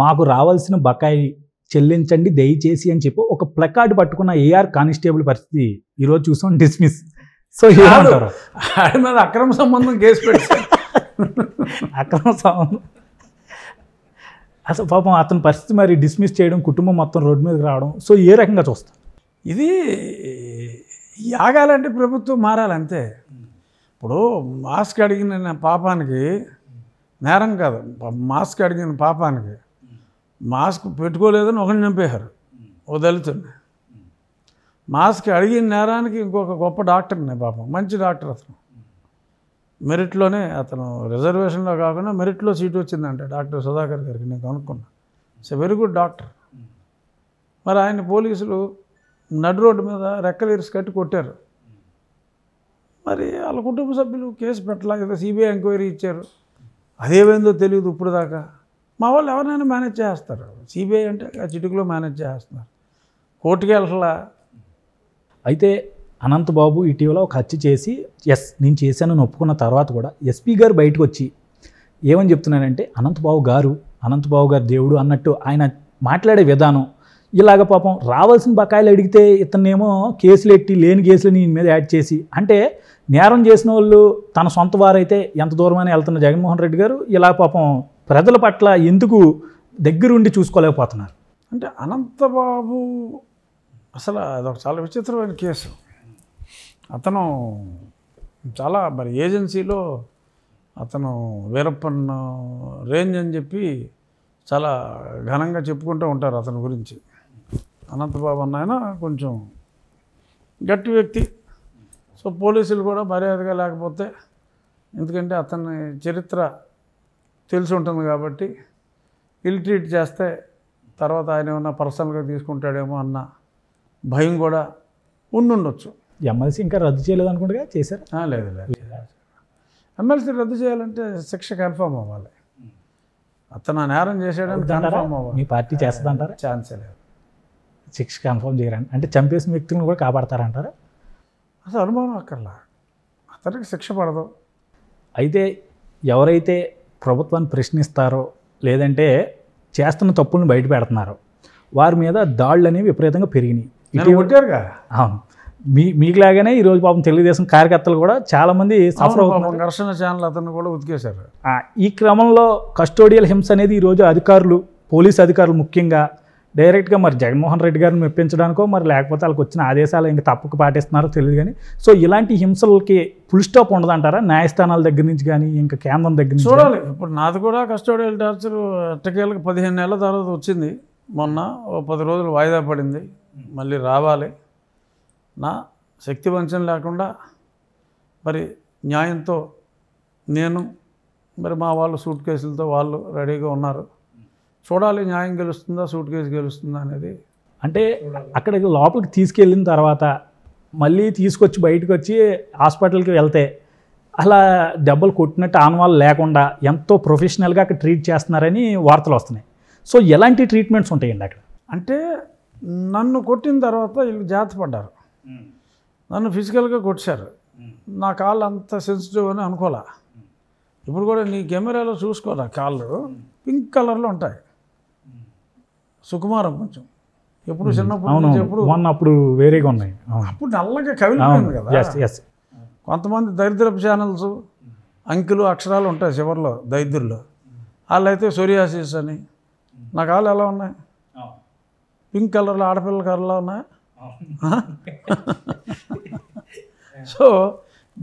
మాకు రావాల్సిన బకాయి చెల్లించండి దయచేసి అని చెప్పి ఒక ప్లకార్డ్ పట్టుకున్న ఏఆర్ కానిస్టేబుల్ పరిస్థితి ఈరోజు చూసాం డిస్మిస్ సో ఏమంటారు అక్రమ సంబంధం కేసు పెట్టారు అక్రమ సంబంధం అసలు పాపం అతని పరిస్థితి మరి డిస్మిస్ చేయడం కుటుంబం మొత్తం రోడ్డు మీదకి రావడం సో ఏ రకంగా చూస్తాం ఇది యాగాలంటే ప్రభుత్వం మారాలంతే ఇప్పుడు మాస్క్ అడిగిన పాపానికి నేరం కాదు మాస్క్ అడిగిన పాపానికి మాస్క్ పెట్టుకోలేదని ఒకరిని చంపేశారు ఓ దళితుడిని మాస్క్ అడిగిన నేరానికి ఇంకొక గొప్ప డాక్టర్ని పాపం మంచి డాక్టర్ అతను మెరిట్లోనే అతను రిజర్వేషన్లో కాకుండా మెరిట్లో సీటు వచ్చిందంట డాక్టర్ సుధాకర్ గారికి నేను కనుక్కున్నా ఇట్స్ వెరీ గుడ్ డాక్టర్ మరి ఆయన పోలీసులు నడు రోడ్డు మీద రెక్కలీర్స్ కట్టి కొట్టారు మరి వాళ్ళ కుటుంబ సభ్యులు కేసు పెట్టలా ఏదో సిబిఐ ఎంక్వైరీ ఇచ్చారు అదేమైందో తెలియదు ఇప్పుడు దాకా మా వాళ్ళు ఎవరినైనా మేనేజ్ చేస్తారు సిబిఐ అంటే ఆ చిటుకులో మేనేజ్ చేస్తున్నారు కోర్టుకి వెళ్ళట్లా అయితే అనంతబాబు ఇటీవల ఒక హత్య చేసి ఎస్ నేను చేశాను ఒప్పుకున్న తర్వాత కూడా ఎస్పీ గారు బయటకు వచ్చి ఏమని చెప్తున్నానంటే అనంతబాబు గారు అనంతబాబు గారు దేవుడు అన్నట్టు ఆయన మాట్లాడే విధానం ఇలాగ పాపం రావాల్సిన బకాయిలు అడిగితే ఇతన్నేమో కేసులు ఎట్టి లేని కేసులు నేను మీద యాడ్ చేసి అంటే నేరం చేసిన వాళ్ళు తన సొంత వారైతే ఎంత దూరమైనా వెళ్తున్న జగన్మోహన్ రెడ్డి గారు ఇలా పాపం ప్రజల పట్ల ఎందుకు దగ్గరుండి చూసుకోలేకపోతున్నారు అంటే అనంతబాబు అసలు అదొక చాలా విచిత్రమైన కేసు అతను చాలా మరి ఏజెన్సీలో అతను వీరప్పన్న రేంజ్ అని చెప్పి చాలా ఘనంగా చెప్పుకుంటూ ఉంటారు అతని గురించి అనంతబాబు అన్న కొంచెం గట్టి వ్యక్తి సో పోలీసులు కూడా మర్యాదగా లేకపోతే ఎందుకంటే అతని చరిత్ర తెలిసి ఉంటుంది కాబట్టి ఇల్ ట్రీట్ చేస్తే తర్వాత ఆయన ఏమన్నా పర్సనల్గా తీసుకుంటాడేమో అన్న భయం కూడా ఉండుండొచ్చు ఎమ్మెల్సీ ఇంకా రద్దు చేయలేదు అనుకుంటా చేశారు లేదు లేదు ఎమ్మెల్సీ రద్దు చేయాలంటే శిక్ష కన్ఫామ్ అవ్వాలి అతను నేరం చేసేయడానికి కన్ఫామ్ అవ్వాలి మీ పార్టీ అంటారు ఛాన్సే లేదు శిక్ష కన్ఫామ్ చేయరండి అంటే చంపేసిన వ్యక్తులను కూడా కాపాడతారంటారు అసలు అనుమానం అక్కర్లా అతనికి శిక్ష పడదు అయితే ఎవరైతే ప్రభుత్వాన్ని ప్రశ్నిస్తారో లేదంటే చేస్తున్న తప్పులను బయట పెడుతున్నారు వారి మీద దాడులు అనేవి విపరీతంగా పెరిగినాయి అవును మీ మీకులాగానే ఈరోజు పాపం తెలుగుదేశం కార్యకర్తలు కూడా చాలామంది సఫర్ ఘర్షణ ఛానల్ అతను కూడా ఉతికేశారు ఈ క్రమంలో కస్టోడియల్ హింస అనేది ఈరోజు అధికారులు పోలీస్ అధికారులు ముఖ్యంగా డైరెక్ట్గా మరి జగన్మోహన్ రెడ్డి గారిని మెప్పించడానికో మరి లేకపోతే వాళ్ళకి వచ్చిన ఆదేశాలు ఇంకా తప్పుకు పాటిస్తున్నారో తెలియదు కానీ సో ఇలాంటి హింసలకి ఫుల్ స్టాప్ ఉండదంటారా న్యాయస్థానాల దగ్గర నుంచి కానీ ఇంకా కేంద్రం దగ్గర నుంచి చూడాలి ఇప్పుడు నాది కూడా కస్టోడియల్ టార్చర్ ఎట్టకేళ్ళకి పదిహేను నెలల తర్వాత వచ్చింది మొన్న ఓ పది రోజులు వాయిదా పడింది మళ్ళీ రావాలి నా శక్తి వంచన లేకుండా మరి న్యాయంతో నేను మరి మా వాళ్ళు సూట్ కేసులతో వాళ్ళు రెడీగా ఉన్నారు చూడాలి న్యాయం గెలుస్తుందా సూట్ కేసు గెలుస్తుందా అనేది అంటే అక్కడికి లోపలికి తీసుకెళ్ళిన తర్వాత మళ్ళీ తీసుకొచ్చి బయటకు వచ్చి హాస్పిటల్కి వెళ్తే అలా దెబ్బలు కొట్టినట్టు ఆనవాళ్ళు లేకుండా ఎంతో ప్రొఫెషనల్గా అక్కడ ట్రీట్ చేస్తున్నారని వార్తలు వస్తున్నాయి సో ఎలాంటి ట్రీట్మెంట్స్ ఉంటాయండి అక్కడ అంటే నన్ను కొట్టిన తర్వాత వీళ్ళు పడ్డారు నన్ను ఫిజికల్గా కొట్టారు నా కాళ్ళు అంత సెన్సిటివ్ అని అనుకోలే ఇప్పుడు కూడా నీ కెమెరాలో చూసుకోరా కాళ్ళు పింక్ కలర్లో ఉంటాయి సుకుమారం కొంచెం ఎప్పుడు చిన్నప్పుడు మొన్న అప్పుడు వేరేగా ఉన్నాయి అప్పుడు నల్లగా కవిలిపోయింది కదా కొంతమంది దరిద్రపు ఛానల్స్ అంకెలు అక్షరాలు ఉంటాయి చివరిలో వాళ్ళు వాళ్ళైతే సొరియాసిస్ అని నా కాళ్ళు ఎలా ఉన్నాయి పింక్ కలర్లో ఆడపిల్ల కలర్లో ఉన్నాయి సో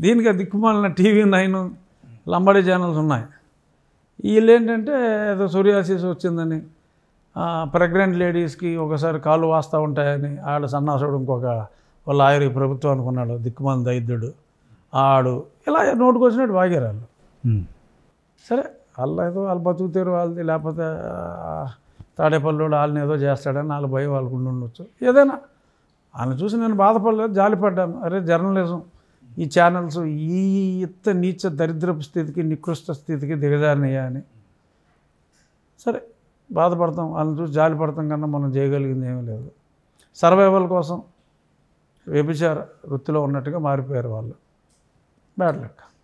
దీనికి దిక్కుమాలిన టీవీ నైన్ లంబడి ఛానల్స్ ఉన్నాయి వీళ్ళు ఏంటంటే ఏదో సూర్యాసిస్ వచ్చిందని ప్రెగ్నెంట్ లేడీస్కి ఒకసారి కాళ్ళు వాస్తూ ఉంటాయని ఆడ సన్నాసుడు ఇంకొక వాళ్ళ ఆయుర్ ప్రభుత్వం అనుకున్నాడు దిక్కుమంది దైద్యుడు ఆడు ఇలా నోటుకు వచ్చినట్టు వాగారు వాళ్ళు సరే వాళ్ళు ఏదో వాళ్ళు బతుకుతారు వాళ్ళది లేకపోతే తాడేపల్లి వాళ్ళని ఏదో చేస్తాడని వాళ్ళ భయం వాళ్ళకు ఉండొచ్చు ఏదైనా వాళ్ళని చూసి నేను బాధపడలేదు జాలిపడ్డాను అరే జర్నలిజం ఈ ఛానల్స్ ఈ ఇంత నీచ దరిద్రపు స్థితికి నికృష్ట స్థితికి దిగజారినయ్యా అని సరే బాధపడతాం వాళ్ళని చూసి జాలి పడతాం కన్నా మనం చేయగలిగింది ఏమీ లేదు సర్వైవల్ కోసం వ్యభిచార వృత్తిలో ఉన్నట్టుగా మారిపోయారు వాళ్ళు బ్యాడ్ లెక్క